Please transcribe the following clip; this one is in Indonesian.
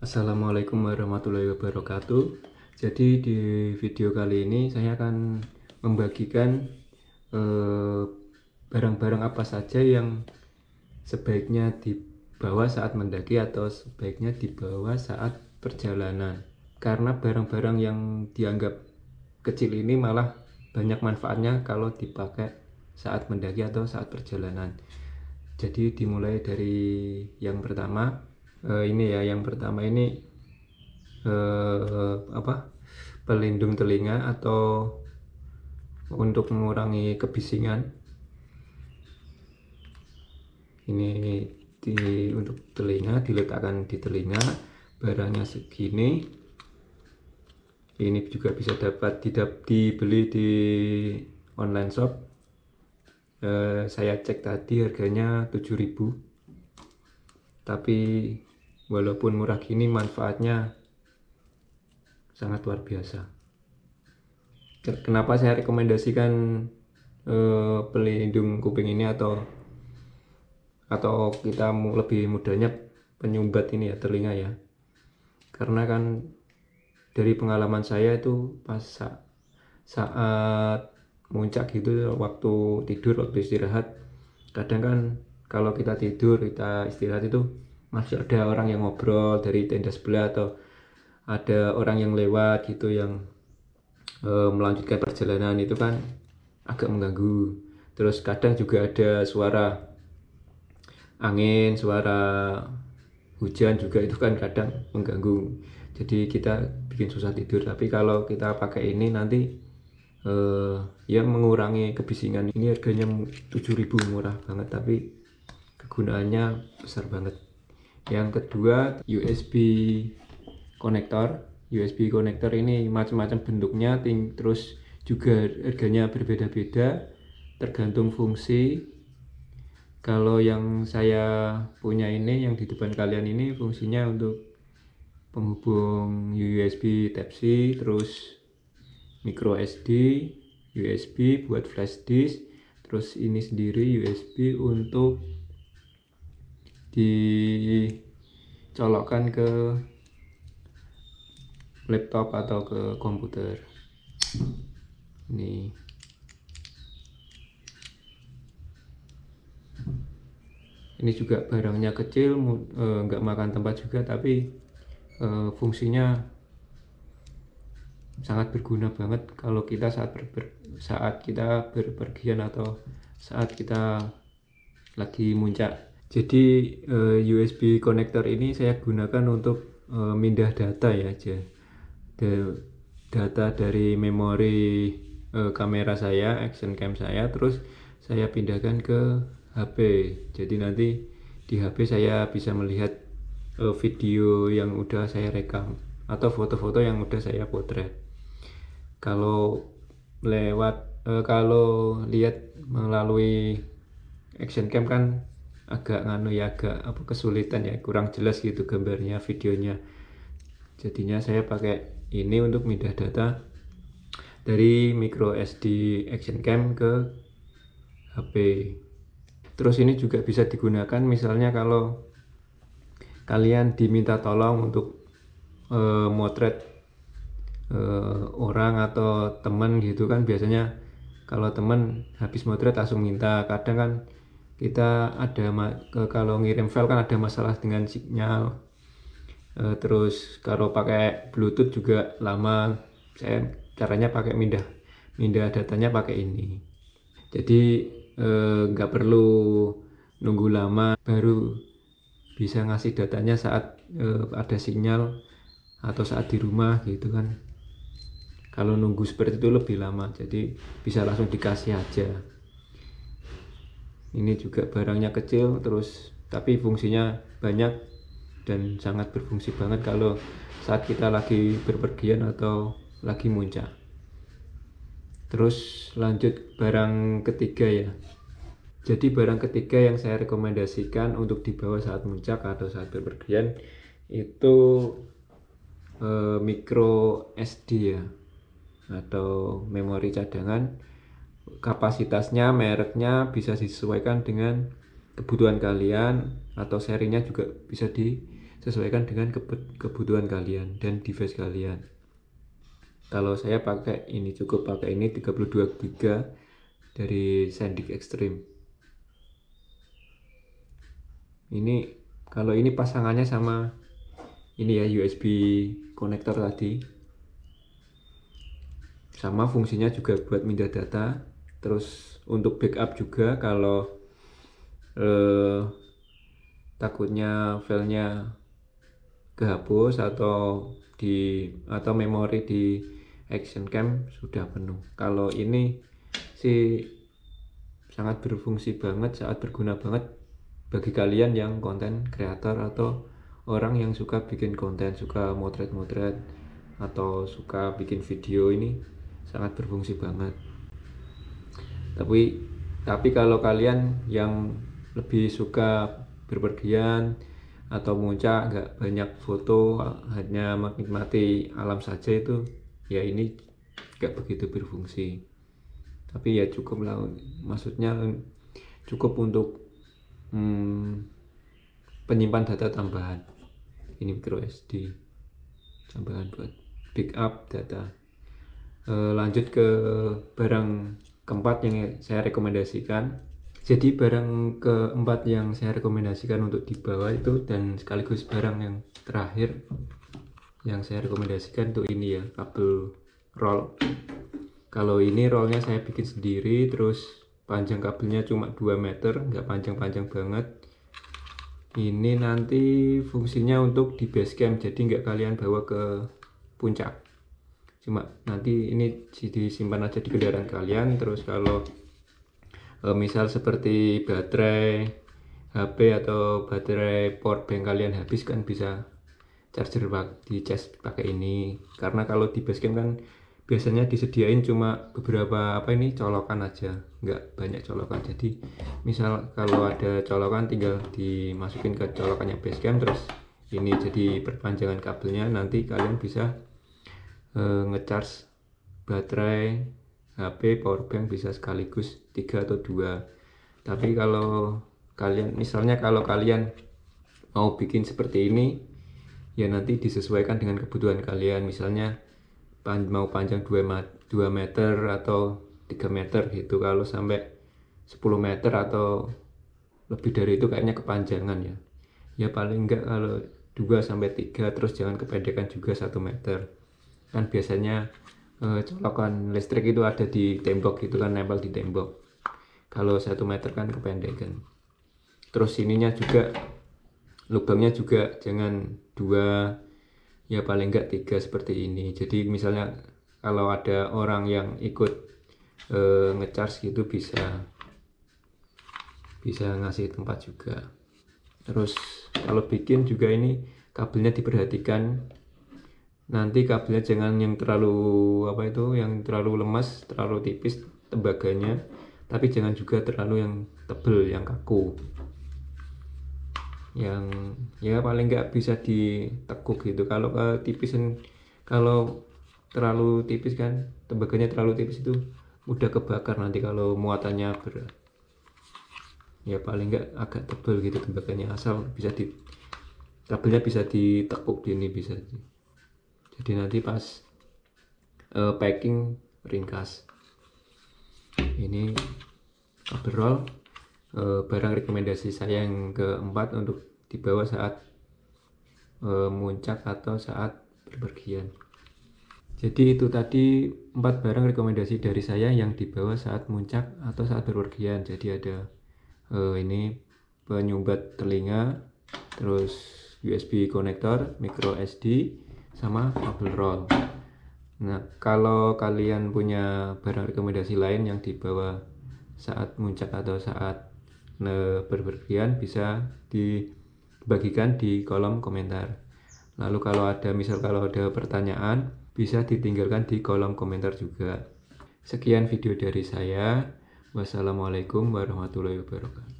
Assalamualaikum warahmatullahi wabarakatuh Jadi di video kali ini saya akan membagikan eh, barang-barang eh, apa saja yang sebaiknya dibawa saat mendaki atau sebaiknya dibawa saat perjalanan Karena barang-barang yang dianggap kecil ini malah banyak manfaatnya kalau dipakai saat mendaki atau saat perjalanan jadi dimulai dari yang pertama uh, ini ya yang pertama ini uh, apa pelindung telinga atau untuk mengurangi kebisingan ini di untuk telinga diletakkan di telinga barangnya segini ini juga bisa dapat didap, dibeli di online shop eh, saya cek tadi harganya 7000 tapi walaupun murah gini manfaatnya sangat luar biasa kenapa saya rekomendasikan eh, pelindung kuping ini atau atau kita lebih mudahnya penyumbat ini ya telinga ya karena kan dari pengalaman saya itu pas sa saat muncak gitu waktu tidur waktu istirahat kadang kan kalau kita tidur kita istirahat itu masih ada orang yang ngobrol dari tenda sebelah atau ada orang yang lewat gitu yang e, melanjutkan perjalanan itu kan agak mengganggu terus kadang juga ada suara angin suara hujan juga itu kan kadang mengganggu jadi kita bikin susah tidur tapi kalau kita pakai ini nanti e, ya mengurangi kebisingan ini harganya 7000 murah banget tapi kegunaannya besar banget yang kedua USB konektor USB konektor ini macam-macam bentuknya ting terus juga harganya berbeda-beda tergantung fungsi kalau yang saya punya ini yang di depan kalian ini fungsinya untuk penghubung USB Type-C terus micro SD USB buat flash disk terus ini sendiri USB untuk dicolokkan ke laptop atau ke komputer ini ini juga barangnya kecil e, nggak makan tempat juga tapi e, fungsinya sangat berguna banget kalau kita saat ber, ber, saat kita berpergian atau saat kita lagi muncak jadi eh, USB konektor ini saya gunakan untuk eh, mindah data ya aja. Data dari memori eh, kamera saya, action cam saya, terus saya pindahkan ke HP. Jadi nanti di HP saya bisa melihat video yang udah saya rekam atau foto-foto yang udah saya potret. Kalau lewat kalau lihat melalui action cam kan agak nganu ya agak apa kesulitan ya kurang jelas gitu gambarnya videonya jadinya saya pakai ini untuk mindah data dari micro SD action cam ke HP terus ini juga bisa digunakan misalnya kalau kalian diminta tolong untuk e, motret e, orang atau temen gitu kan biasanya kalau temen habis motret langsung minta kadang kan kita ada kalau ngirim file kan ada masalah dengan sinyal eh, terus kalau pakai bluetooth juga lama saya caranya pakai mindah mindah datanya pakai ini jadi eh, nggak eh, perlu nunggu lama baru bisa ngasih datanya saat eh, ada sinyal atau saat di rumah gitu kan kalau nunggu seperti itu lebih lama jadi bisa langsung dikasih aja ini juga barangnya kecil terus tapi fungsinya banyak dan sangat berfungsi banget kalau saat kita lagi berpergian atau lagi muncak terus lanjut barang ketiga ya jadi barang ketiga yang saya rekomendasikan untuk dibawa saat muncak atau saat berpergian itu eh, micro SD ya atau memori cadangan kapasitasnya, mereknya bisa disesuaikan dengan kebutuhan kalian atau serinya juga bisa disesuaikan dengan kebutuhan kalian dan device kalian. Kalau saya pakai ini cukup pakai ini 32 GB dari Sandisk Extreme. Ini kalau ini pasangannya sama ini ya USB konektor tadi. Sama fungsinya juga buat mindah data terus untuk backup juga kalau eh, takutnya filenya kehapus atau di atau memori di action cam sudah penuh kalau ini sih sangat berfungsi banget saat berguna banget bagi kalian yang konten kreator atau orang yang suka bikin konten suka motret-motret atau suka bikin video ini sangat berfungsi banget tapi tapi kalau kalian yang lebih suka berpergian atau muncak nggak banyak foto hanya menikmati alam saja itu ya ini nggak begitu berfungsi tapi ya cukup lah maksudnya cukup untuk hmm, penyimpan data tambahan ini micro SD tambahan buat backup data e, lanjut ke barang keempat yang saya rekomendasikan jadi barang keempat yang saya rekomendasikan untuk dibawa itu dan sekaligus barang yang terakhir yang saya rekomendasikan untuk ini ya kabel roll kalau ini rollnya saya bikin sendiri terus panjang kabelnya cuma 2 meter nggak panjang-panjang banget ini nanti fungsinya untuk di base camp jadi nggak kalian bawa ke puncak cuma nanti ini disimpan aja di kendaraan kalian terus kalau e, misal seperti baterai HP atau baterai power bank kalian habis kan bisa charger di charge pakai ini karena kalau di basecamp kan biasanya disediain cuma beberapa apa ini colokan aja nggak banyak colokan jadi misal kalau ada colokan tinggal dimasukin ke colokannya basecamp terus ini jadi perpanjangan kabelnya nanti kalian bisa e, ngecharge baterai HP powerbank bisa sekaligus tiga atau dua tapi kalau kalian misalnya kalau kalian mau bikin seperti ini ya nanti disesuaikan dengan kebutuhan kalian misalnya pan mau panjang 2, 2 meter atau 3 meter gitu kalau sampai 10 meter atau lebih dari itu kayaknya kepanjangan ya ya paling enggak kalau 2 sampai 3 terus jangan kependekan juga 1 meter kan biasanya uh, colokan listrik itu ada di tembok gitu kan nempel di tembok kalau satu meter kan kependekan terus ininya juga lubangnya juga jangan dua ya paling enggak tiga seperti ini jadi misalnya kalau ada orang yang ikut e, ngecharge gitu bisa bisa ngasih tempat juga terus kalau bikin juga ini kabelnya diperhatikan nanti kabelnya jangan yang terlalu apa itu yang terlalu lemas terlalu tipis tebaganya tapi jangan juga terlalu yang tebel yang kaku yang ya paling nggak bisa ditekuk gitu kalau ke tipis kalau terlalu tipis kan tebaganya terlalu tipis itu mudah kebakar nanti kalau muatannya berat ya paling nggak agak tebel gitu tembaganya asal bisa di kabelnya bisa ditekuk di ini bisa jadi nanti pas uh, packing ringkas ini overall uh, eh, barang rekomendasi saya yang keempat untuk dibawa saat uh, muncak atau saat berpergian. jadi itu tadi empat barang rekomendasi dari saya yang dibawa saat muncak atau saat berpergian jadi ada uh, ini penyumbat telinga terus USB konektor micro SD sama bubble Roll. Nah, kalau kalian punya barang rekomendasi lain yang dibawa saat muncak atau saat berpergian bisa dibagikan di kolom komentar. Lalu kalau ada misal kalau ada pertanyaan bisa ditinggalkan di kolom komentar juga. Sekian video dari saya. Wassalamualaikum warahmatullahi wabarakatuh.